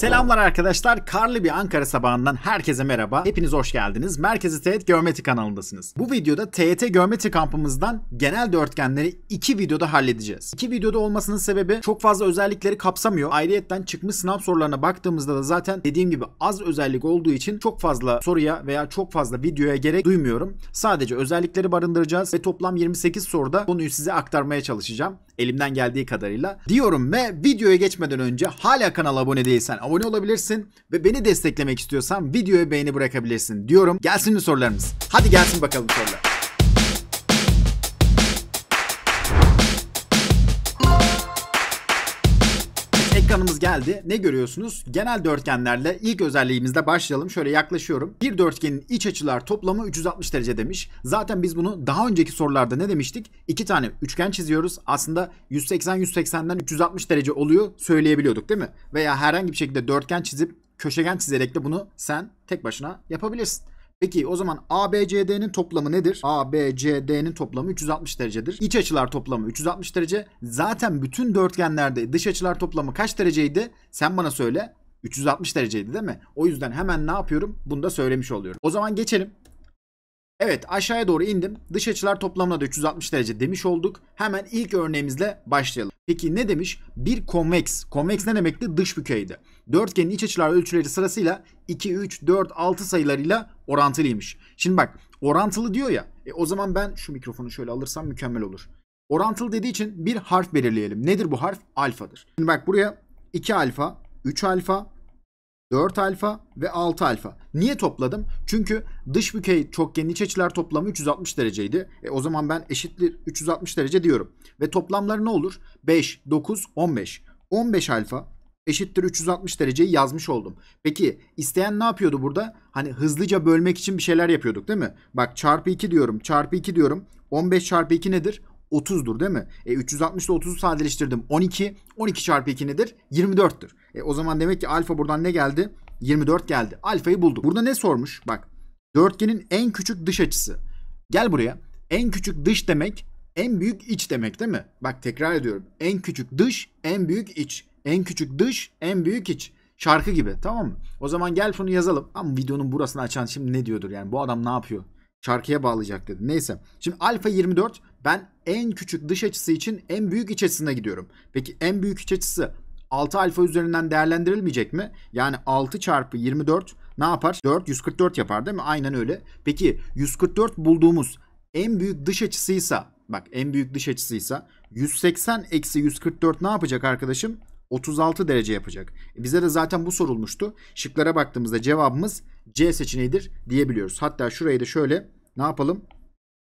Selamlar arkadaşlar. Karlı bir Ankara sabahından herkese merhaba. Hepiniz hoş geldiniz. Merkezi Teğet Geometri kanalındasınız. Bu videoda TYT Geometri kampımızdan genel dörtgenleri iki videoda halledeceğiz. İki videoda olmasının sebebi çok fazla özellikleri kapsamıyor. Ayrıyetten çıkmış sınav sorularına baktığımızda da zaten dediğim gibi az özellik olduğu için çok fazla soruya veya çok fazla videoya gerek duymuyorum. Sadece özellikleri barındıracağız ve toplam 28 soruda konuyu size aktarmaya çalışacağım elimden geldiği kadarıyla. Diyorum ve videoya geçmeden önce hala kanala abone değilsen abone olabilirsin ve beni desteklemek istiyorsan videoya beğeni bırakabilirsin diyorum. Gelsin mi sorularımız? Hadi gelsin bakalım sorular. Başkanımız geldi. Ne görüyorsunuz? Genel dörtgenlerle ilk özelliğimizde başlayalım. Şöyle yaklaşıyorum. Bir dörtgenin iç açılar toplamı 360 derece demiş. Zaten biz bunu daha önceki sorularda ne demiştik? İki tane üçgen çiziyoruz. Aslında 180-180'den 360 derece oluyor söyleyebiliyorduk değil mi? Veya herhangi bir şekilde dörtgen çizip köşegen çizerek de bunu sen tek başına yapabilirsin. Peki o zaman ABCD'nin toplamı nedir? ABCD'nin toplamı 360 derecedir. İç açılar toplamı 360 derece. Zaten bütün dörtgenlerde dış açılar toplamı kaç dereceydi? Sen bana söyle. 360 dereceydi değil mi? O yüzden hemen ne yapıyorum? Bunu da söylemiş oluyorum. O zaman geçelim Evet aşağıya doğru indim. Dış açılar toplamına 360 derece demiş olduk. Hemen ilk örneğimizle başlayalım. Peki ne demiş? Bir konveks. Konveks ne demekti? Dış bükeydi. Dörtgenin iç açılar ölçüleri sırasıyla 2, 3, 4, 6 sayılarıyla orantılıymış. Şimdi bak orantılı diyor ya. E o zaman ben şu mikrofonu şöyle alırsam mükemmel olur. Orantılı dediği için bir harf belirleyelim. Nedir bu harf? Alfadır. Şimdi bak buraya 2 alfa, 3 alfa, 4 alfa ve 6 alfa. Niye topladım? Çünkü dış bükey çokgenin iç açılar toplamı 360 dereceydi. E, o zaman ben eşittir 360 derece diyorum. Ve toplamları ne olur? 5, 9, 15. 15 alfa eşittir 360 dereceyi yazmış oldum. Peki isteyen ne yapıyordu burada? Hani hızlıca bölmek için bir şeyler yapıyorduk değil mi? Bak çarpı 2 diyorum, çarpı 2 diyorum. 15 çarpı 2 nedir? 30'dur değil mi? E 360 ile 30'u sadeleştirdim. 12. 12 çarpı 2 nedir? 24'tür. E o zaman demek ki alfa buradan ne geldi? 24 geldi. Alfayı bulduk. Burada ne sormuş? Bak. Dörtgenin en küçük dış açısı. Gel buraya. En küçük dış demek en büyük iç demek değil mi? Bak tekrar ediyorum. En küçük dış, en büyük iç. En küçük dış, en büyük iç. Şarkı gibi tamam mı? O zaman gel şunu yazalım. Ama videonun burasını açan şimdi ne diyordur yani bu adam ne yapıyor? Şarkıya bağlayacak dedi. Neyse. Şimdi alfa 24 ben en küçük dış açısı için en büyük iç açısına gidiyorum. Peki en büyük iç açısı 6 alfa üzerinden değerlendirilmeyecek mi? Yani 6 çarpı 24 ne yapar? 4 144 yapar değil mi? Aynen öyle. Peki 144 bulduğumuz en büyük dış açısıysa bak en büyük dış açısıysa 180 eksi 144 ne yapacak arkadaşım? 36 derece yapacak. E bize de zaten bu sorulmuştu. Şıklara baktığımızda cevabımız C seçeneğidir diyebiliyoruz. Hatta şurayı da şöyle ne yapalım?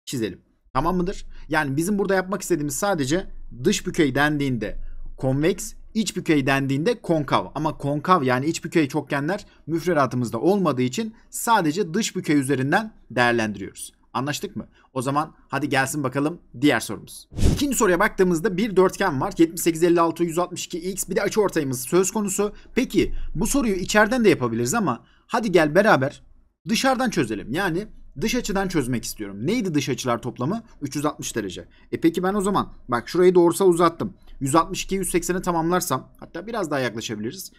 Çizelim. Tamam mıdır? Yani bizim burada yapmak istediğimiz sadece dış bükey dendiğinde konveks, iç bükey dendiğinde konkav. Ama konkav yani iç bükey çokgenler müfredatımızda olmadığı için sadece dış bükey üzerinden değerlendiriyoruz. Anlaştık mı? O zaman hadi gelsin bakalım diğer sorumuz. İkinci soruya baktığımızda bir dörtgen var. 78, 56, 162, x bir de açı ortayımız söz konusu. Peki bu soruyu içeriden de yapabiliriz ama hadi gel beraber dışarıdan çözelim. Yani dış açıdan çözmek istiyorum. Neydi dış açılar toplamı? 360 derece. E peki ben o zaman bak şurayı doğrusal uzattım. 162, 180'e tamamlarsam hatta biraz daha yaklaşabiliriz.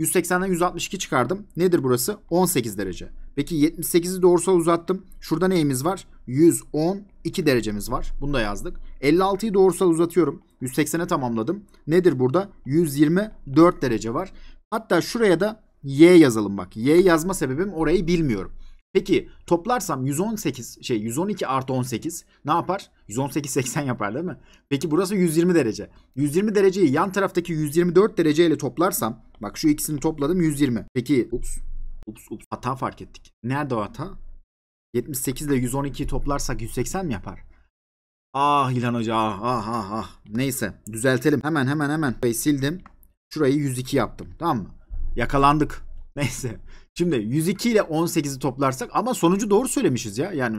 180'den 162 çıkardım. Nedir burası? 18 derece. Peki 78'i doğrusal uzattım. Şurada neyimiz var? 112 derecemiz var. Bunu da yazdık. 56'yı doğrusal uzatıyorum. 180'e tamamladım. Nedir burada? 124 derece var. Hatta şuraya da Y yazalım bak. Y yazma sebebim orayı bilmiyorum. Peki toplarsam 118 şey 112 artı 18 ne yapar? 118 80 yapar değil mi? Peki burası 120 derece. 120 dereceyi yan taraftaki 124 dereceyle toplarsam bak şu ikisini topladım 120. Peki ups ups ups hata fark ettik. Nerede o hata? 78 ile 112'yi toplarsak 180 mi yapar? Ah İlhan Hoca ah ah ah ah. Neyse düzeltelim. Hemen hemen hemen. Burayı sildim. Şurayı 102 yaptım. Tamam mı? Yakalandık. Neyse. Şimdi 102 ile 18'i toplarsak ama sonucu doğru söylemişiz ya. Yani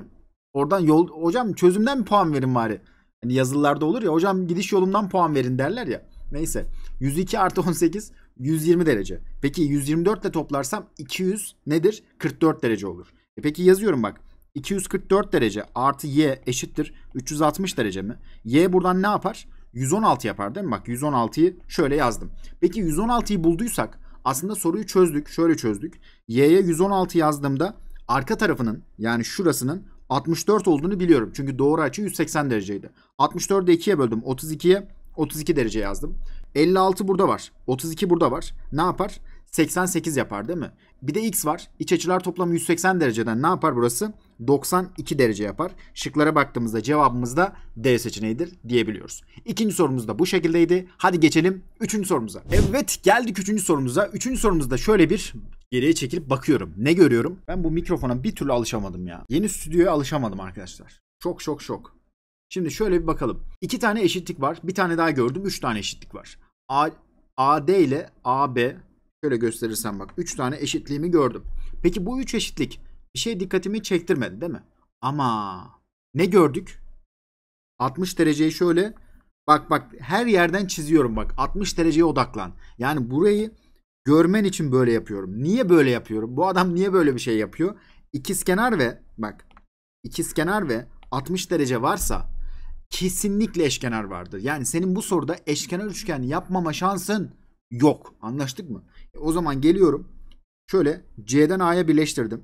oradan yol hocam çözümden puan verin bari. Hani yazılılarda olur ya hocam gidiş yolumdan puan verin derler ya. Neyse 102 artı 18 120 derece. Peki 124 ile toplarsam 200 nedir? 44 derece olur. E peki yazıyorum bak. 244 derece artı y eşittir 360 derece mi? Y buradan ne yapar? 116 yapar değil mi? Bak 116'yı şöyle yazdım. Peki 116'yı bulduysak aslında soruyu çözdük. Şöyle çözdük. Y'ye 116 yazdığımda arka tarafının yani şurasının 64 olduğunu biliyorum. Çünkü doğru açı 180 dereceydi. 64'ü 2'ye böldüm. 32'ye 32 derece yazdım. 56 burada var. 32 burada var. Ne yapar? 88 yapar değil mi? Bir de x var. İç açılar toplamı 180 dereceden ne yapar burası? 92 derece yapar. Şıklara baktığımızda cevabımız da D seçeneğidir diyebiliyoruz. İkinci sorumuz da bu şekildeydi. Hadi geçelim üçüncü sorumuza. Evet geldik üçüncü sorumuza. Üçüncü sorumuzda şöyle bir geriye çekilip bakıyorum. Ne görüyorum? Ben bu mikrofona bir türlü alışamadım ya. Yeni stüdyoya alışamadım arkadaşlar. Şok şok şok. Şimdi şöyle bir bakalım. İki tane eşitlik var. Bir tane daha gördüm. Üç tane eşitlik var. A, AD ile AB şöyle gösterirsem bak. Üç tane eşitliğimi gördüm. Peki bu üç eşitlik bir şey dikkatimi çektirmedi değil mi? Ama ne gördük? 60 dereceyi şöyle bak bak her yerden çiziyorum bak 60 dereceye odaklan. Yani burayı görmen için böyle yapıyorum. Niye böyle yapıyorum? Bu adam niye böyle bir şey yapıyor? İkizkenar ve bak ikizkenar ve 60 derece varsa kesinlikle eşkenar vardır. Yani senin bu soruda eşkenar üçgen yapmama şansın yok. Anlaştık mı? E, o zaman geliyorum. Şöyle C'den A'ya birleştirdim.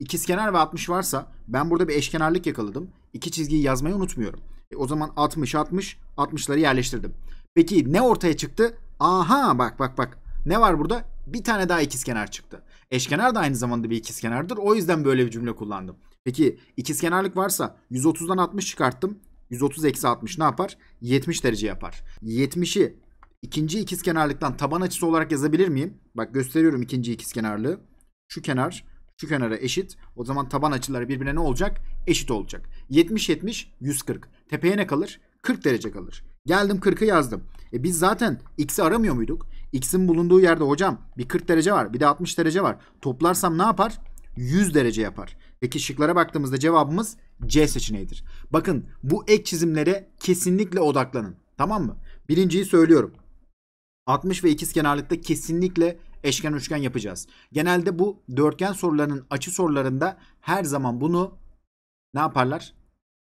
İkizkenar ve 60 varsa ben burada bir eşkenarlık yakaladım. İki çizgiyi yazmayı unutmuyorum. E, o zaman 60 60 60'ları yerleştirdim. Peki ne ortaya çıktı? Aha bak bak bak. Ne var burada? Bir tane daha ikizkenar çıktı. Eşkenar da aynı zamanda bir ikizkenardır. O yüzden böyle bir cümle kullandım. Peki ikizkenarlık varsa 130'dan 60 çıkarttım. 130 eksi 60 ne yapar? 70 derece yapar. 70'i ikinci ikizkenarlıktan taban açısı olarak yazabilir miyim? Bak gösteriyorum ikinci ikizkenarlığı. Şu kenar şu kenara eşit. O zaman taban açıları birbirine ne olacak? Eşit olacak. 70 70 140. Tepeye ne kalır? 40 derece kalır. Geldim 40'ı yazdım. E biz zaten x'i aramıyor muyduk? X'in bulunduğu yerde hocam bir 40 derece var bir de 60 derece var. Toplarsam ne yapar? 100 derece yapar. Peki şıklara baktığımızda cevabımız C seçeneğidir. Bakın bu ek çizimlere kesinlikle odaklanın. Tamam mı? Birinciyi söylüyorum. 60 ve ikiz kenarlıkta kesinlikle eşken üçgen yapacağız. Genelde bu dörtgen sorularının açı sorularında her zaman bunu ne yaparlar?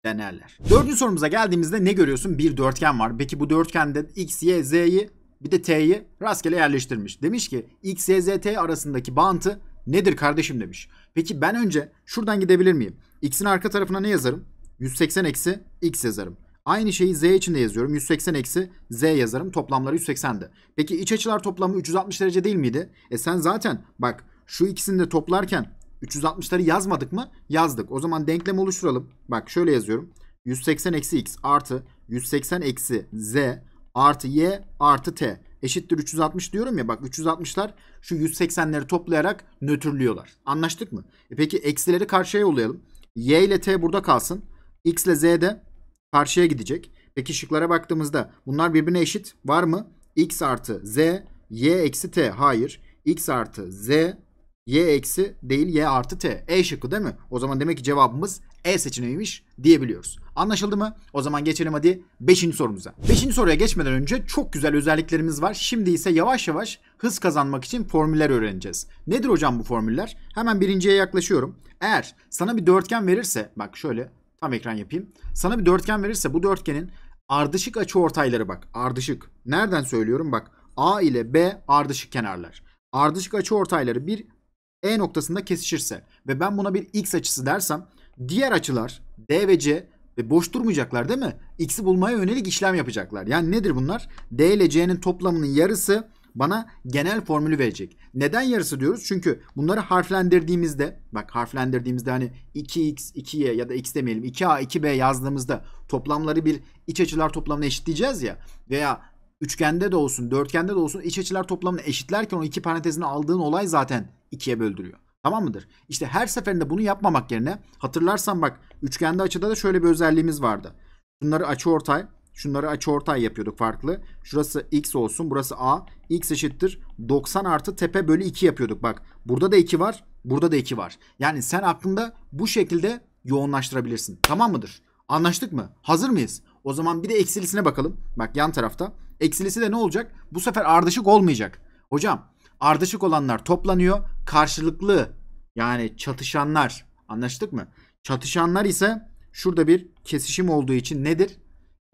Denerler. Dördüncü sorumuza geldiğimizde ne görüyorsun? Bir dörtgen var. Peki bu dörtgende x, y, z'yi bir de t'yi rastgele yerleştirmiş. Demiş ki x, y, z, t arasındaki bağıntı nedir kardeşim demiş. Peki ben önce şuradan gidebilir miyim? x'in arka tarafına ne yazarım? 180 eksi x yazarım. Aynı şeyi z için de yazıyorum. 180 eksi z yazarım. Toplamları 180'di. Peki iç açılar toplamı 360 derece değil miydi? E sen zaten bak şu ikisini de toplarken 360'ları yazmadık mı? Yazdık. O zaman denklem oluşturalım. Bak şöyle yazıyorum. 180 eksi x artı 180 eksi z artı y artı t eşittir 360 diyorum ya bak 360'lar şu 180'leri toplayarak nötrlüyorlar. Anlaştık mı? E peki eksileri karşıya yollayalım. y ile t burada kalsın. x ile z de karşıya gidecek. Peki şıklara baktığımızda bunlar birbirine eşit var mı? X artı Z, Y eksi T. Hayır. X artı Z, Y eksi değil Y artı T. E şıkkı değil mi? O zaman demek ki cevabımız E seçeneğiymiş diyebiliyoruz. Anlaşıldı mı? O zaman geçelim hadi 5. sorumuza. 5. soruya geçmeden önce çok güzel özelliklerimiz var. Şimdi ise yavaş yavaş hız kazanmak için formüller öğreneceğiz. Nedir hocam bu formüller? Hemen birinciye yaklaşıyorum. Eğer sana bir dörtgen verirse bak şöyle Tam ekran yapayım. Sana bir dörtgen verirse bu dörtgenin ardışık açı ortayları bak. Ardışık. Nereden söylüyorum? Bak A ile B ardışık kenarlar. Ardışık açı ortayları bir E noktasında kesişirse ve ben buna bir X açısı dersem diğer açılar D ve C ve boş durmayacaklar değil mi? X'i bulmaya yönelik işlem yapacaklar. Yani nedir bunlar? D ile C'nin toplamının yarısı bana genel formülü verecek. Neden yarısı diyoruz? Çünkü bunları harflendirdiğimizde bak harflendirdiğimizde hani 2x, 2y ya da x demeyelim 2a, 2b yazdığımızda toplamları bir iç açılar toplamına eşitleyeceğiz ya veya üçgende de olsun, dörtgende de olsun iç açılar toplamını eşitlerken o iki parantezini aldığın olay zaten ikiye böldürüyor. Tamam mıdır? İşte her seferinde bunu yapmamak yerine hatırlarsan bak üçgende açıda da şöyle bir özelliğimiz vardı. Bunları açı ortay Şunları açı ortay yapıyorduk farklı. Şurası x olsun. Burası a. x eşittir 90 artı tepe bölü 2 yapıyorduk. Bak burada da 2 var. Burada da 2 var. Yani sen aklında bu şekilde yoğunlaştırabilirsin. Tamam mıdır? Anlaştık mı? Hazır mıyız? O zaman bir de eksilisine bakalım. Bak yan tarafta. Eksilisi de ne olacak? Bu sefer ardışık olmayacak. Hocam ardışık olanlar toplanıyor. Karşılıklı yani çatışanlar. Anlaştık mı? Çatışanlar ise şurada bir kesişim olduğu için nedir?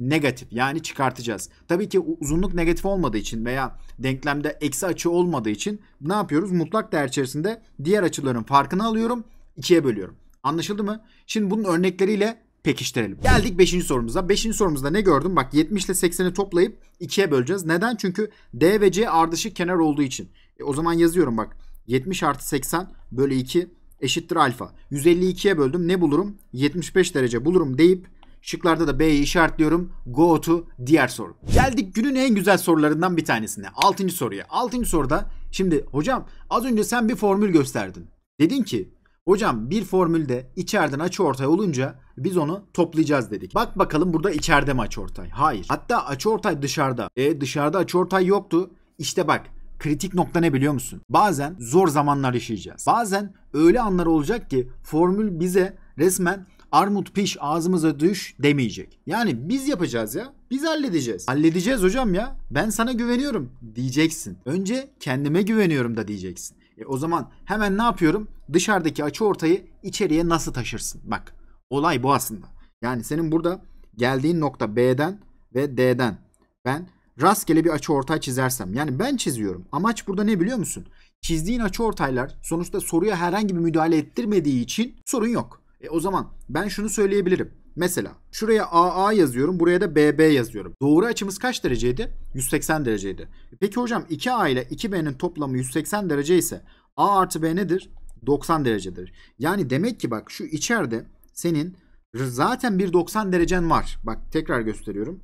negatif yani çıkartacağız. Tabii ki uzunluk negatif olmadığı için veya denklemde eksi açı olmadığı için ne yapıyoruz? Mutlak değer içerisinde diğer açıların farkını alıyorum, ikiye bölüyorum. Anlaşıldı mı? Şimdi bunun örnekleriyle pekiştirelim. Geldik 5. sorumuza. 5. sorumuzda ne gördüm? Bak 70 ile 80'i toplayıp 2'ye böleceğiz. Neden? Çünkü D ve C ardışık kenar olduğu için. E, o zaman yazıyorum bak. 70 artı 80 bölü 2 eşittir alfa. 152'ye böldüm. Ne bulurum? 75 derece bulurum deyip Şıklarda da B'yi işaretliyorum. Go to diğer soru. Geldik günün en güzel sorularından bir tanesine. 6. soruya. 6. soruda şimdi hocam az önce sen bir formül gösterdin. Dedin ki hocam bir formülde içeriden açı ortay olunca biz onu toplayacağız dedik. Bak bakalım burada içeride mi açı ortay? Hayır. Hatta açı ortay dışarıda. E dışarıda açı ortay yoktu. İşte bak kritik nokta ne biliyor musun? Bazen zor zamanlar yaşayacağız. Bazen öyle anlar olacak ki formül bize resmen armut piş ağzımıza düş demeyecek. Yani biz yapacağız ya. Biz halledeceğiz. Halledeceğiz hocam ya. Ben sana güveniyorum diyeceksin. Önce kendime güveniyorum da diyeceksin. E o zaman hemen ne yapıyorum? Dışarıdaki açı ortayı içeriye nasıl taşırsın? Bak olay bu aslında. Yani senin burada geldiğin nokta B'den ve D'den. Ben rastgele bir açı ortay çizersem. Yani ben çiziyorum. Amaç burada ne biliyor musun? Çizdiğin açı ortaylar sonuçta soruya herhangi bir müdahale ettirmediği için sorun yok. E o zaman ben şunu söyleyebilirim. Mesela şuraya AA yazıyorum, buraya da BB yazıyorum. Doğru açımız kaç dereceydi? 180 dereceydi. E, peki hocam 2A ile 2B'nin toplamı 180 derece ise A artı B nedir? 90 derecedir. Yani demek ki bak şu içeride senin zaten bir 90 derecen var. Bak tekrar gösteriyorum.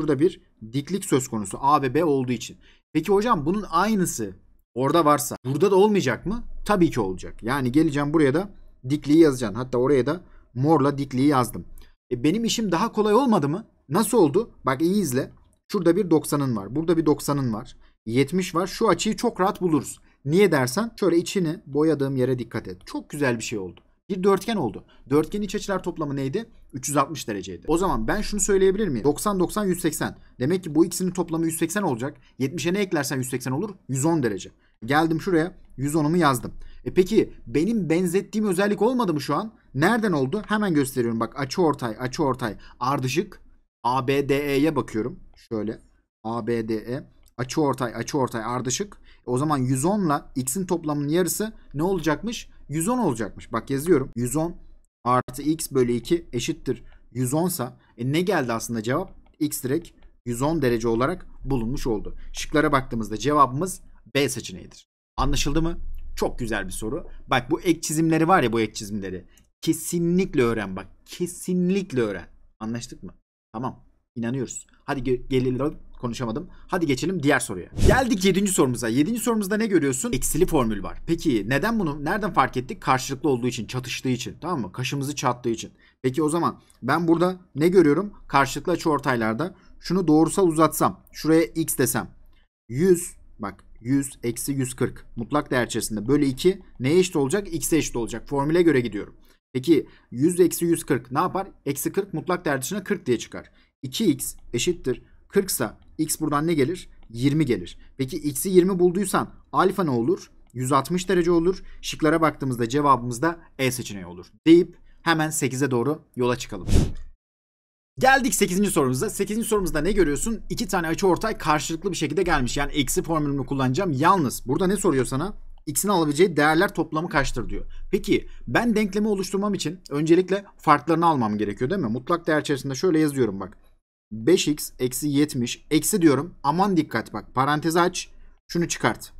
Şurada bir diklik söz konusu A ve B olduğu için. Peki hocam bunun aynısı orada varsa burada da olmayacak mı? Tabii ki olacak. Yani geleceğim buraya da dikliği yazacaksın. Hatta oraya da morla dikliği yazdım. E benim işim daha kolay olmadı mı? Nasıl oldu? Bak iyi izle. Şurada bir 90'ın var. Burada bir 90'ın var. 70 var. Şu açıyı çok rahat buluruz. Niye dersen şöyle içini boyadığım yere dikkat et. Çok güzel bir şey oldu. Bir dörtgen oldu. Dörtgen iç açılar toplamı neydi? 360 dereceydi. O zaman ben şunu söyleyebilir miyim? 90, 90, 180. Demek ki bu ikisinin toplamı 180 olacak. 70'e ne eklersen 180 olur? 110 derece. Geldim şuraya 110'umu yazdım. E peki benim benzettiğim özellik olmadı mı şu an? Nereden oldu? Hemen gösteriyorum. Bak açı ortay, açı ortay. Ardışık. ABDE'ye bakıyorum. Şöyle. ABDE. Açı ortay, açı ortay, ardışık. E o zaman 110 ile x'in toplamının yarısı ne olacakmış? 110 olacakmış. Bak yazıyorum. 110 artı x bölü 2 eşittir 110 sa e ne geldi aslında cevap? x direkt 110 derece olarak bulunmuş oldu. Şıklara baktığımızda cevabımız B seçeneğidir. Anlaşıldı mı? Çok güzel bir soru. Bak bu ek çizimleri var ya bu ek çizimleri. Kesinlikle öğren bak. Kesinlikle öğren. Anlaştık mı? Tamam. İnanıyoruz. Hadi ge gelelim konuşamadım. Hadi geçelim diğer soruya. Geldik 7. sorumuza. 7. sorumuzda ne görüyorsun? Eksili formül var. Peki neden bunu? Nereden fark ettik? Karşılıklı olduğu için, çatıştığı için. Tamam mı? Kaşımızı çattığı için. Peki o zaman ben burada ne görüyorum? Karşılıklı açı ortaylarda şunu doğrusal uzatsam. Şuraya x desem. 100 bak 100 eksi 140 mutlak değer içerisinde bölü 2 neye eşit olacak? X'e eşit olacak. Formüle göre gidiyorum. Peki 100 eksi 140 ne yapar? Eksi 40 mutlak değer dışına 40 diye çıkar. 2x eşittir 40 sa x buradan ne gelir? 20 gelir. Peki x'i 20 bulduysan alfa ne olur? 160 derece olur. Şıklara baktığımızda cevabımız da E seçeneği olur. Deyip hemen 8'e doğru yola çıkalım. Geldik 8. sorumuza. 8. sorumuzda ne görüyorsun? İki tane açı ortay karşılıklı bir şekilde gelmiş. Yani eksi formülünü kullanacağım. Yalnız burada ne soruyor sana? x'in alabileceği değerler toplamı kaçtır diyor. Peki ben denklemi oluşturmam için öncelikle farklarını almam gerekiyor değil mi? Mutlak değer içerisinde şöyle yazıyorum bak. 5x eksi 70 eksi diyorum. Aman dikkat bak parantezi aç. Şunu çıkart.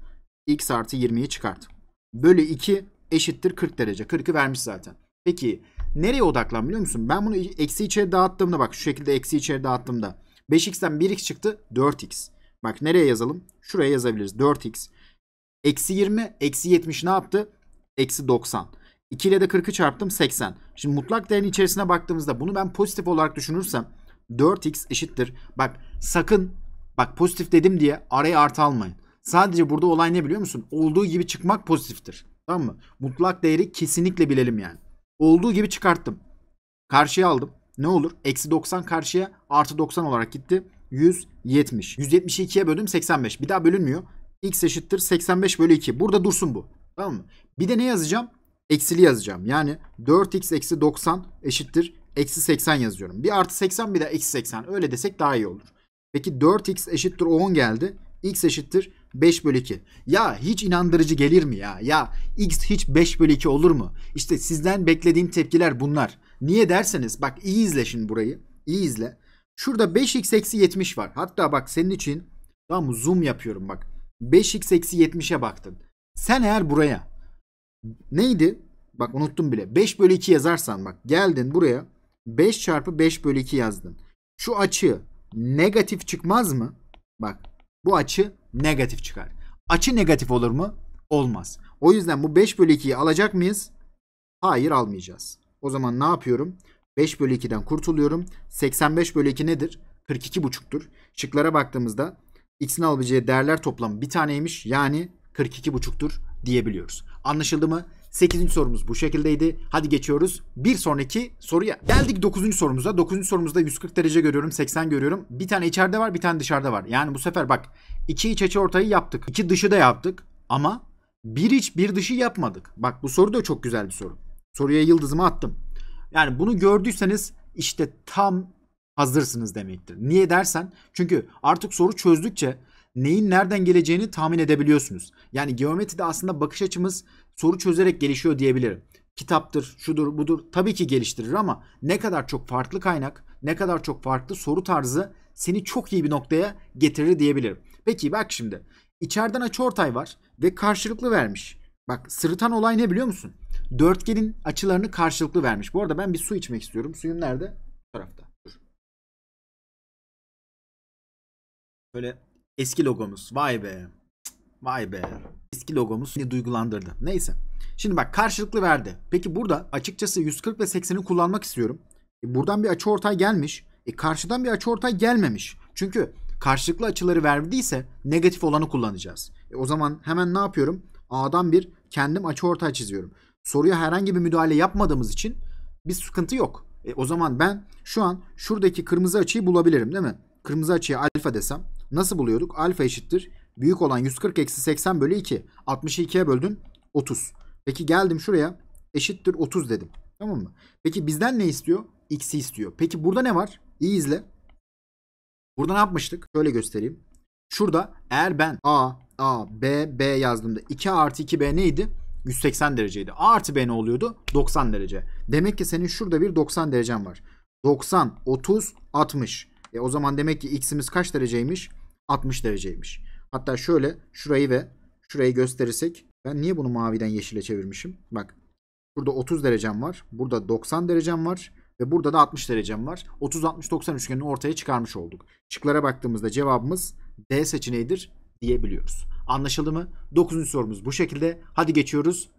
x artı 20'yi çıkart. Bölü 2 eşittir 40 derece. 40'ı vermiş zaten. Peki nereye odaklan biliyor musun? Ben bunu eksi içeri dağıttığımda bak şu şekilde eksi içeri dağıttığımda 5x'ten 1x çıktı 4x. Bak nereye yazalım? Şuraya yazabiliriz 4x. Eksi 20, eksi 70 ne yaptı? Eksi 90. 2 ile de 40'ı çarptım 80. Şimdi mutlak değerin içerisine baktığımızda bunu ben pozitif olarak düşünürsem 4x eşittir. Bak sakın bak pozitif dedim diye araya artı almayın. Sadece burada olay ne biliyor musun? Olduğu gibi çıkmak pozitiftir. Tamam mı? Mutlak değeri kesinlikle bilelim yani. Olduğu gibi çıkarttım. Karşıya aldım. Ne olur? Eksi 90 karşıya artı 90 olarak gitti. 170. 170'i 2'ye böldüm 85. Bir daha bölünmüyor. X eşittir 85 bölü 2. Burada dursun bu. Tamam mı? Bir de ne yazacağım? Eksili yazacağım. Yani 4x eksi 90 eşittir eksi 80 yazıyorum. Bir artı 80 bir de eksi 80. Öyle desek daha iyi olur. Peki 4x eşittir 10 geldi. X eşittir 5 bölü 2. Ya hiç inandırıcı gelir mi ya? Ya x hiç 5 bölü 2 olur mu? İşte sizden beklediğim tepkiler bunlar. Niye derseniz bak iyi izle şimdi burayı. İyi izle. Şurada 5x eksi 70 var. Hatta bak senin için tamam mı zoom yapıyorum bak. 5x eksi 70'e baktın. Sen eğer buraya neydi? Bak unuttum bile. 5 bölü 2 yazarsan bak geldin buraya 5 çarpı 5 bölü 2 yazdın. Şu açı negatif çıkmaz mı? Bak bu açı Negatif çıkar. Açı negatif olur mu? Olmaz. O yüzden bu 5 bölü 2'yi alacak mıyız? Hayır almayacağız. O zaman ne yapıyorum? 5 bölü 2'den kurtuluyorum. 85 bölü 2 nedir? 42 buçuktur. Şıklara baktığımızda x'in alabileceği değerler toplamı bir taneymiş. Yani 42 buçuktur diyebiliyoruz. Anlaşıldı mı? 8. sorumuz bu şekildeydi. Hadi geçiyoruz bir sonraki soruya. Geldik 9. sorumuza. 9. sorumuzda 140 derece görüyorum, 80 görüyorum. Bir tane içeride var, bir tane dışarıda var. Yani bu sefer bak iki iç açı ortayı yaptık. iki dışı da yaptık ama bir iç bir dışı yapmadık. Bak bu soru da çok güzel bir soru. Soruya yıldızımı attım. Yani bunu gördüyseniz işte tam hazırsınız demektir. Niye dersen çünkü artık soru çözdükçe neyin nereden geleceğini tahmin edebiliyorsunuz. Yani geometride aslında bakış açımız soru çözerek gelişiyor diyebilirim. Kitaptır, şudur, budur tabii ki geliştirir ama ne kadar çok farklı kaynak, ne kadar çok farklı soru tarzı seni çok iyi bir noktaya getirir diyebilirim. Peki bak şimdi. İçeriden açıortay var ve karşılıklı vermiş. Bak sırıtan olay ne biliyor musun? Dörtgenin açılarını karşılıklı vermiş. Bu arada ben bir su içmek istiyorum. Suyum nerede? Bu tarafta. Dur. Böyle Eski logomuz. Vay be. Vay be. Eski logomuz beni duygulandırdı. Neyse. Şimdi bak karşılıklı verdi. Peki burada açıkçası 140 ve 80'i kullanmak istiyorum. E buradan bir açı ortay gelmiş. E karşıdan bir açı ortay gelmemiş. Çünkü karşılıklı açıları verdiyse negatif olanı kullanacağız. E o zaman hemen ne yapıyorum? A'dan bir kendim açı ortay çiziyorum. Soruya herhangi bir müdahale yapmadığımız için bir sıkıntı yok. E o zaman ben şu an şuradaki kırmızı açıyı bulabilirim değil mi? Kırmızı açıya alfa desem Nasıl buluyorduk? Alfa eşittir. Büyük olan 140 eksi 80 bölü 2. 60'ı 2'ye böldün. 30. Peki geldim şuraya. Eşittir 30 dedim. Tamam mı? Peki bizden ne istiyor? X'i istiyor. Peki burada ne var? İyi izle. Burada ne yapmıştık? Şöyle göstereyim. Şurada eğer ben A, A, B, B yazdığımda 2 artı 2 B neydi? 180 dereceydi. A artı B ne oluyordu? 90 derece. Demek ki senin şurada bir 90 derecen var. 90, 30, 60. E o zaman demek ki x'imiz kaç dereceymiş? 60 dereceymiş. Hatta şöyle şurayı ve şurayı gösterirsek ben niye bunu maviden yeşile çevirmişim? Bak burada 30 derecem var. Burada 90 derecem var. Ve burada da 60 derecem var. 30-60-90 üçgenini ortaya çıkarmış olduk. Şıklara baktığımızda cevabımız D seçeneğidir diyebiliyoruz. Anlaşıldı mı? 9. sorumuz bu şekilde. Hadi geçiyoruz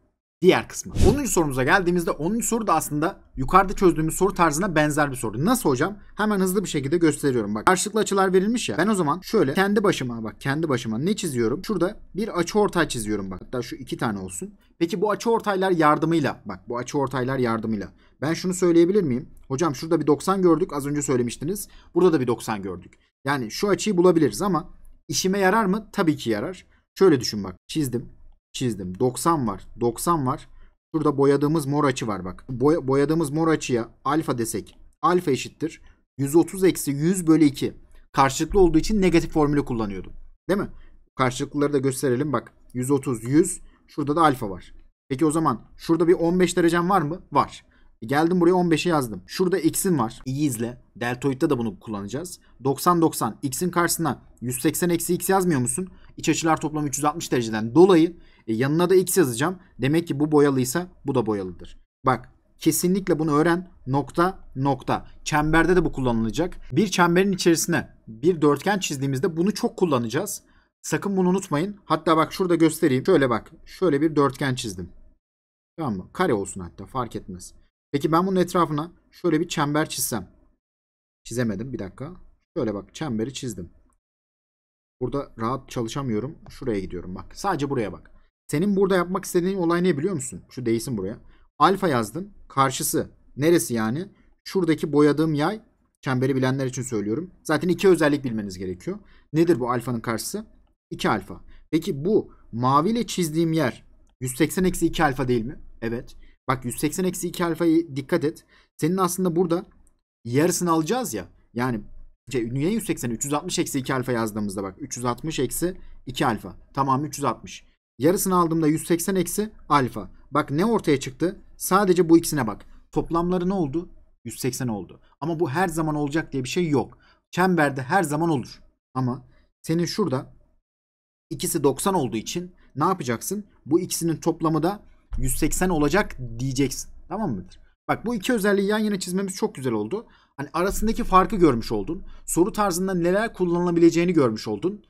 diğer kısmı. 10. sorumuza geldiğimizde 10. soru da aslında yukarıda çözdüğümüz soru tarzına benzer bir soru. Nasıl hocam? Hemen hızlı bir şekilde gösteriyorum. Bak karşılıklı açılar verilmiş ya. Ben o zaman şöyle kendi başıma bak kendi başıma ne çiziyorum? Şurada bir açı ortay çiziyorum bak. Hatta şu iki tane olsun. Peki bu açı ortaylar yardımıyla bak bu açı ortaylar yardımıyla ben şunu söyleyebilir miyim? Hocam şurada bir 90 gördük az önce söylemiştiniz. Burada da bir 90 gördük. Yani şu açıyı bulabiliriz ama işime yarar mı? Tabii ki yarar. Şöyle düşün bak çizdim çizdim. 90 var. 90 var. Şurada boyadığımız mor açı var bak. Boy boyadığımız mor açıya alfa desek alfa eşittir. 130 eksi 100 bölü 2. Karşılıklı olduğu için negatif formülü kullanıyordum. Değil mi? Karşılıklıları da gösterelim bak. 130, 100. Şurada da alfa var. Peki o zaman şurada bir 15 derecem var mı? Var. E, geldim buraya 15'e yazdım. Şurada x'in var. İyi izle. Deltoid'de da bunu kullanacağız. 90 90 x'in karşısına 180 eksi x yazmıyor musun? İç açılar toplamı 360 dereceden dolayı e yanına da x yazacağım. Demek ki bu boyalıysa bu da boyalıdır. Bak kesinlikle bunu öğren. Nokta nokta. Çemberde de bu kullanılacak. Bir çemberin içerisine bir dörtgen çizdiğimizde bunu çok kullanacağız. Sakın bunu unutmayın. Hatta bak şurada göstereyim. Şöyle bak. Şöyle bir dörtgen çizdim. Tamam mı? Kare olsun hatta fark etmez. Peki ben bunun etrafına şöyle bir çember çizsem. Çizemedim bir dakika. Şöyle bak çemberi çizdim. Burada rahat çalışamıyorum. Şuraya gidiyorum bak. Sadece buraya bak. Senin burada yapmak istediğin olay ne biliyor musun? Şu değilsin buraya. Alfa yazdım. Karşısı neresi yani? Şuradaki boyadığım yay. Çemberi bilenler için söylüyorum. Zaten iki özellik bilmeniz gerekiyor. Nedir bu alfanın karşısı? 2 alfa. Peki bu maviyle çizdiğim yer 180 eksi 2 alfa değil mi? Evet. Bak 180 eksi 2 alfayı dikkat et. Senin aslında burada yarısını alacağız ya. Yani şey, niye 180? 360 eksi 2 alfa yazdığımızda bak. 360 eksi 2 alfa. Tamam 360. Yarısını aldığımda 180 eksi alfa. Bak ne ortaya çıktı? Sadece bu ikisine bak. Toplamları ne oldu? 180 oldu. Ama bu her zaman olacak diye bir şey yok. Çemberde her zaman olur. Ama senin şurada ikisi 90 olduğu için ne yapacaksın? Bu ikisinin toplamı da 180 olacak diyeceksin. Tamam mıdır? Bak bu iki özelliği yan yana çizmemiz çok güzel oldu. Hani arasındaki farkı görmüş oldun. Soru tarzında neler kullanılabileceğini görmüş oldun.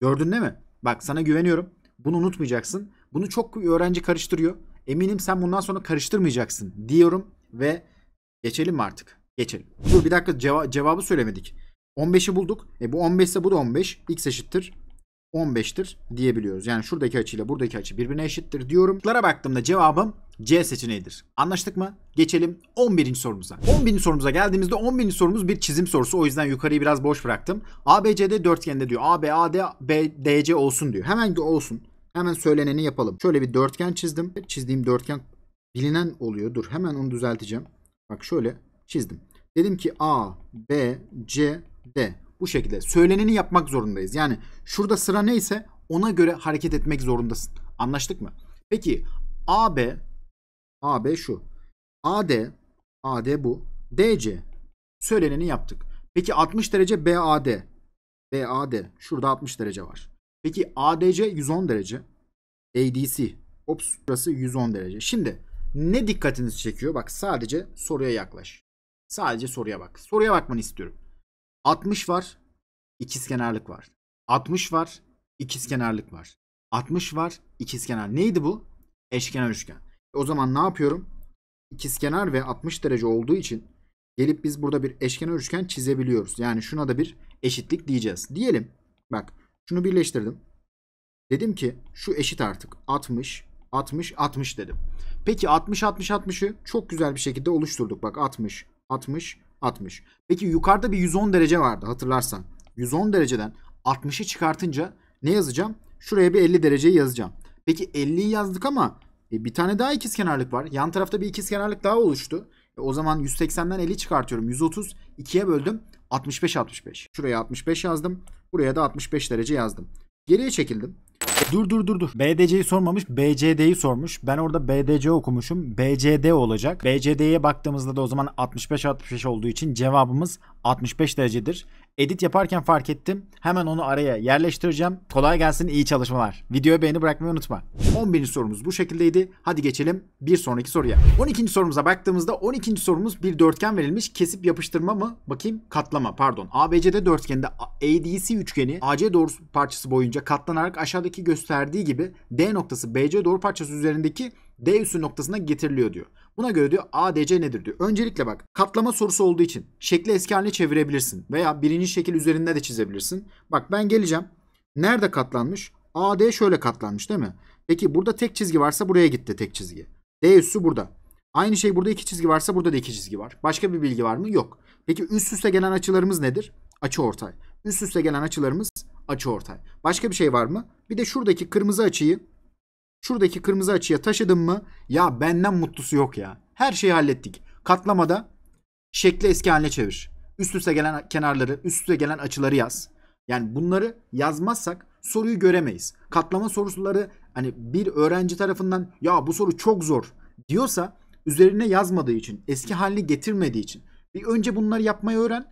Gördün değil mi? Bak sana güveniyorum. Bunu unutmayacaksın. Bunu çok öğrenci karıştırıyor. Eminim sen bundan sonra karıştırmayacaksın diyorum ve geçelim mi artık? Geçelim. Dur bir dakika ceva- cevabı söylemedik. 15'i bulduk. E bu 15 ise bu da 15. X eşittir 15'tir diyebiliyoruz. Yani şuradaki açıyla buradaki açı birbirine eşittir diyorum. Şıklara baktığımda cevabım C seçeneğidir. Anlaştık mı? Geçelim 11. sorumuza. 11. sorumuza geldiğimizde 11. sorumuz bir çizim sorusu. O yüzden yukarıyı biraz boş bıraktım. ABCD dörtgende diyor. ABAD BDC olsun diyor. Hemen olsun. Hemen söyleneni yapalım. Şöyle bir dörtgen çizdim. Çizdiğim dörtgen bilinen oluyor. Dur hemen onu düzelteceğim. Bak şöyle çizdim. Dedim ki A, B, C, D. Bu şekilde söyleneni yapmak zorundayız. Yani şurada sıra neyse ona göre hareket etmek zorundasın. Anlaştık mı? Peki A, B, A, B şu. A, D, A, D bu. D, C. söyleneni yaptık. Peki 60 derece B, B, A, D. A, D. şurada 60 derece var. Peki ADC 110 derece. ADC. Ops burası 110 derece. Şimdi ne dikkatinizi çekiyor? Bak sadece soruya yaklaş. Sadece soruya bak. Soruya bakmanı istiyorum. 60 var. İkizkenarlık var. 60 var. İkizkenarlık var. 60 var. İkizkenar. Neydi bu? Eşkenar üçgen. E, o zaman ne yapıyorum? İkizkenar ve 60 derece olduğu için gelip biz burada bir eşkenar üçgen çizebiliyoruz. Yani şuna da bir eşitlik diyeceğiz. Diyelim. Bak şunu birleştirdim. Dedim ki şu eşit artık 60 60 60 dedim. Peki 60 60 60'ı çok güzel bir şekilde oluşturduk. Bak 60 60 60. Peki yukarıda bir 110 derece vardı hatırlarsan. 110 dereceden 60'ı çıkartınca ne yazacağım? Şuraya bir 50 dereceyi yazacağım. Peki 50'yi yazdık ama e, bir tane daha ikizkenarlık var. Yan tarafta bir ikizkenarlık daha oluştu. E, o zaman 180'den 50 çıkartıyorum. 130 2'ye böldüm. 65 65. Şuraya 65 yazdım. Buraya da 65 derece yazdım. Geriye çekildim. Dur dur dur dur. BDC'yi sormamış BCD'yi sormuş. Ben orada BDC okumuşum. BCD olacak. BCD'ye baktığımızda da o zaman 65-65 olduğu için cevabımız 65 derecedir. Edit yaparken fark ettim. Hemen onu araya yerleştireceğim. Kolay gelsin, iyi çalışmalar. Videoya beğeni bırakmayı unutma. 11. sorumuz bu şekildeydi. Hadi geçelim bir sonraki soruya. 12. sorumuza baktığımızda 12. sorumuz bir dörtgen verilmiş. Kesip yapıştırma mı? Bakayım katlama pardon. ABCD dörtgeninde ADC üçgeni AC doğrusu parçası boyunca katlanarak aşağıdaki gösterdiği gibi D noktası BC doğru parçası üzerindeki D üssü noktasına getiriliyor diyor. Buna göre diyor ADC nedir diyor. Öncelikle bak katlama sorusu olduğu için şekli eski haline çevirebilirsin. Veya birinci şekil üzerinde de çizebilirsin. Bak ben geleceğim. Nerede katlanmış? AD şöyle katlanmış değil mi? Peki burada tek çizgi varsa buraya gitti tek çizgi. D üssü burada. Aynı şey burada iki çizgi varsa burada da iki çizgi var. Başka bir bilgi var mı? Yok. Peki üst üste gelen açılarımız nedir? Açı ortay. Üst üste gelen açılarımız açı ortay. Başka bir şey var mı? Bir de şuradaki kırmızı açıyı Şuradaki kırmızı açıya taşıdım mı? Ya benden mutlusu yok ya. Her şeyi hallettik. Katlamada şekli eski haline çevir. Üst üste gelen kenarları, üst üste gelen açıları yaz. Yani bunları yazmazsak soruyu göremeyiz. Katlama soruları hani bir öğrenci tarafından ya bu soru çok zor diyorsa üzerine yazmadığı için, eski hali getirmediği için. Bir önce bunları yapmayı öğren.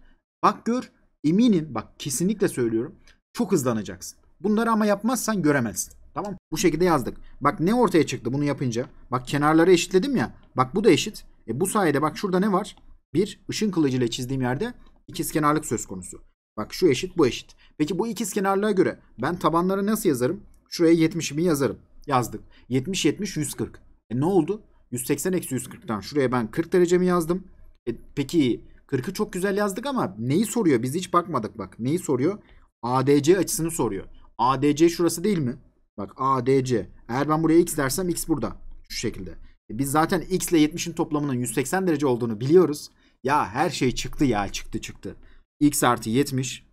Bak gör eminim bak kesinlikle söylüyorum çok hızlanacaksın. Bunları ama yapmazsan göremezsin. Tamam Bu şekilde yazdık. Bak ne ortaya çıktı bunu yapınca. Bak kenarları eşitledim ya. Bak bu da eşit. E bu sayede bak şurada ne var? Bir ışın kılıcıyla çizdiğim yerde ikiz kenarlık söz konusu. Bak şu eşit bu eşit. Peki bu ikiz kenarlığa göre ben tabanları nasıl yazarım? Şuraya 70'imi yazarım. Yazdık. 70 70 140. E ne oldu? 180 eksi 140'tan şuraya ben 40 derecemi yazdım. E peki 40'ı çok güzel yazdık ama neyi soruyor? Biz hiç bakmadık bak. Neyi soruyor? ADC açısını soruyor. ADC şurası değil mi? Bak A, D, C. Eğer ben buraya X dersem X burada. Şu şekilde. E biz zaten X ile 70'in toplamının 180 derece olduğunu biliyoruz. Ya her şey çıktı ya çıktı çıktı. X artı 70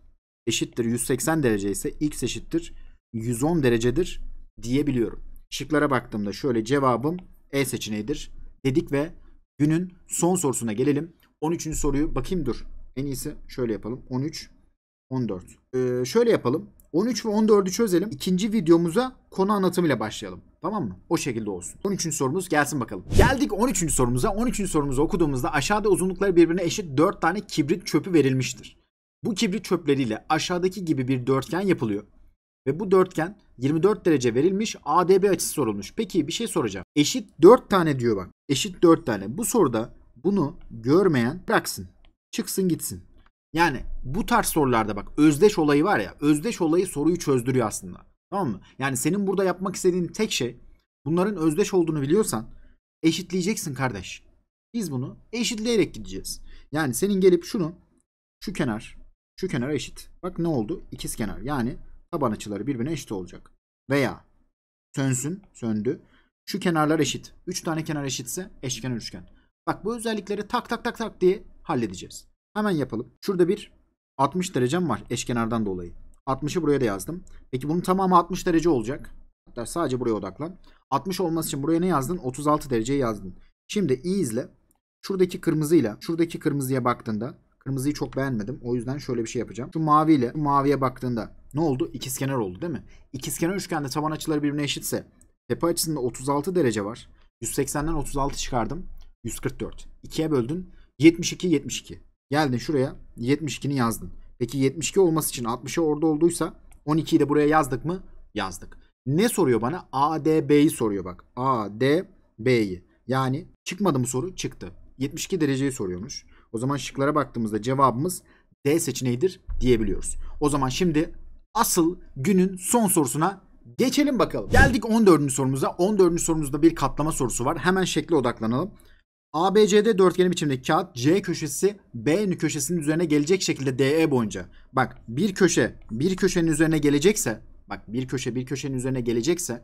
eşittir 180 derece ise X eşittir 110 derecedir diyebiliyorum. Şıklara baktığımda şöyle cevabım E seçeneğidir dedik ve günün son sorusuna gelelim. 13. soruyu bakayım dur. En iyisi şöyle yapalım. 13, 14. Ee, şöyle yapalım. 13 ve 14'ü çözelim. İkinci videomuza konu anlatımıyla başlayalım. Tamam mı? O şekilde olsun. 13. sorumuz gelsin bakalım. Geldik 13. sorumuza. 13. sorumuzu okuduğumuzda aşağıda uzunlukları birbirine eşit 4 tane kibrit çöpü verilmiştir. Bu kibrit çöpleriyle aşağıdaki gibi bir dörtgen yapılıyor. Ve bu dörtgen 24 derece verilmiş ADB açısı sorulmuş. Peki bir şey soracağım. Eşit 4 tane diyor bak. Eşit 4 tane. Bu soruda bunu görmeyen bıraksın. Çıksın gitsin. Yani bu tarz sorularda bak özdeş olayı var ya özdeş olayı soruyu çözdürüyor aslında. Tamam mı? Yani senin burada yapmak istediğin tek şey bunların özdeş olduğunu biliyorsan eşitleyeceksin kardeş. Biz bunu eşitleyerek gideceğiz. Yani senin gelip şunu şu kenar şu kenara eşit. Bak ne oldu? İkiz kenar. Yani taban açıları birbirine eşit olacak. Veya sönsün söndü. Şu kenarlar eşit. 3 tane kenar eşitse eşkenar üçgen. Bak bu özellikleri tak tak tak tak diye halledeceğiz. Hemen yapalım. Şurada bir 60 derecem var eşkenardan dolayı. 60'ı buraya da yazdım. Peki bunun tamamı 60 derece olacak. Hatta sadece buraya odaklan. 60 olması için buraya ne yazdın? 36 dereceyi yazdın. Şimdi iyi izle. Şuradaki kırmızıyla şuradaki kırmızıya baktığında kırmızıyı çok beğenmedim. O yüzden şöyle bir şey yapacağım. Şu maviyle şu maviye baktığında ne oldu? İkizkenar oldu değil mi? İkizkenar üçgende taban açıları birbirine eşitse tepe açısında 36 derece var. 180'den 36 çıkardım. 144. 2'ye böldün. 72 72. Geldin şuraya 72'ni yazdın. Peki 72 olması için 60'a orada olduysa 12'yi de buraya yazdık mı? Yazdık. Ne soruyor bana? ADB'yi soruyor bak. ADB'yi. Yani çıkmadı mı soru? Çıktı. 72 dereceyi soruyormuş. O zaman şıklara baktığımızda cevabımız D seçeneğidir diyebiliyoruz. O zaman şimdi asıl günün son sorusuna geçelim bakalım. Geldik 14. sorumuza. 14. sorumuzda bir katlama sorusu var. Hemen şekle odaklanalım. ABCD dörtgeni biçimindeki kağıt C köşesi B köşesinin üzerine gelecek şekilde DE boyunca. Bak bir köşe bir köşenin üzerine gelecekse bak bir köşe bir köşenin üzerine gelecekse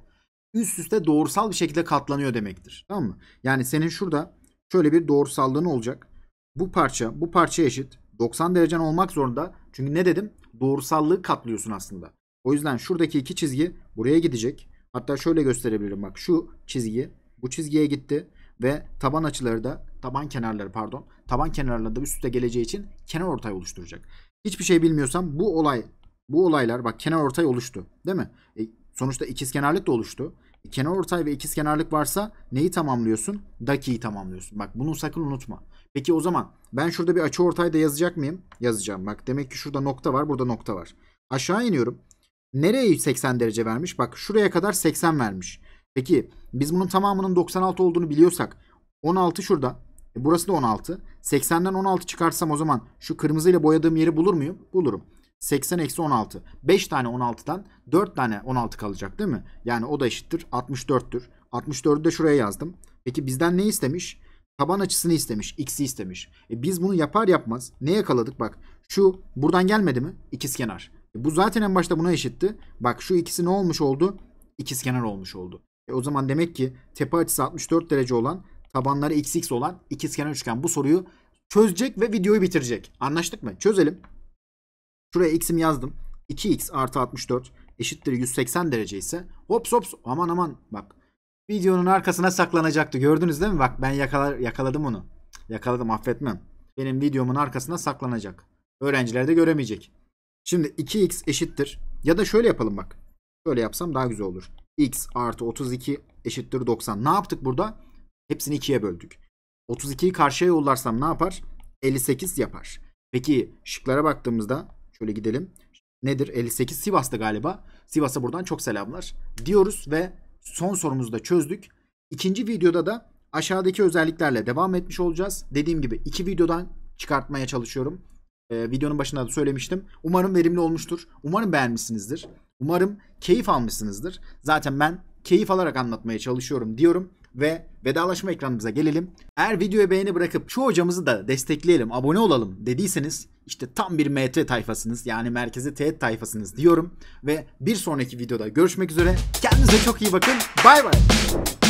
üst üste doğrusal bir şekilde katlanıyor demektir. Tamam mı? Yani senin şurada şöyle bir doğrusallığın olacak. Bu parça bu parça eşit. 90 derecen olmak zorunda. Çünkü ne dedim? Doğrusallığı katlıyorsun aslında. O yüzden şuradaki iki çizgi buraya gidecek. Hatta şöyle gösterebilirim. Bak şu çizgi bu çizgiye gitti ve taban açıları da taban kenarları pardon taban kenarları da üst üste geleceği için kenar ortay oluşturacak. Hiçbir şey bilmiyorsam bu olay bu olaylar bak kenar ortay oluştu değil mi? E, sonuçta ikizkenarlık da oluştu. E, kenar ortay ve ikizkenarlık varsa neyi tamamlıyorsun? Dakiyi tamamlıyorsun. Bak bunu sakın unutma. Peki o zaman ben şurada bir açı ortay da yazacak mıyım? Yazacağım. Bak demek ki şurada nokta var burada nokta var. Aşağı iniyorum. Nereye 80 derece vermiş? Bak şuraya kadar 80 vermiş. Peki biz bunun tamamının 96 olduğunu biliyorsak 16 şurada. E burası da 16. 80'den 16 çıkarsam o zaman şu kırmızıyla boyadığım yeri bulur muyum? Bulurum. 80 eksi 16. 5 tane 16'dan 4 tane 16 kalacak değil mi? Yani o da eşittir. 64'tür. 64'ü de şuraya yazdım. Peki bizden ne istemiş? Taban açısını istemiş. X'i istemiş. E biz bunu yapar yapmaz ne yakaladık? Bak şu buradan gelmedi mi? İkizkenar. E bu zaten en başta buna eşitti. Bak şu ikisi ne olmuş oldu? İkizkenar olmuş oldu. E o zaman demek ki tepe açısı 64 derece olan tabanları xx olan ikizkenar üçgen bu soruyu çözecek ve videoyu bitirecek. Anlaştık mı? Çözelim. Şuraya x'imi yazdım. 2x artı 64 eşittir 180 derece ise hops hops aman aman bak videonun arkasına saklanacaktı. Gördünüz değil mi? Bak ben yakalar, yakaladım onu. Yakaladım affetmem. Benim videomun arkasına saklanacak. Öğrenciler de göremeyecek. Şimdi 2x eşittir. Ya da şöyle yapalım bak. Şöyle yapsam daha güzel olur x artı 32 eşittir 90. Ne yaptık burada? Hepsini 2'ye böldük. 32'yi karşıya yollarsam ne yapar? 58 yapar. Peki şıklara baktığımızda şöyle gidelim. Nedir? 58 Sivas'ta galiba. Sivas'a buradan çok selamlar diyoruz ve son sorumuzu da çözdük. İkinci videoda da aşağıdaki özelliklerle devam etmiş olacağız. Dediğim gibi iki videodan çıkartmaya çalışıyorum. Ee, videonun başında da söylemiştim. Umarım verimli olmuştur. Umarım beğenmişsinizdir. Umarım keyif almışsınızdır. Zaten ben keyif alarak anlatmaya çalışıyorum diyorum ve vedalaşma ekranımıza gelelim. Eğer videoya beğeni bırakıp şu hocamızı da destekleyelim, abone olalım dediyseniz işte tam bir MT tayfasınız yani merkezi teğet tayfasınız diyorum ve bir sonraki videoda görüşmek üzere. Kendinize çok iyi bakın. Bay bay.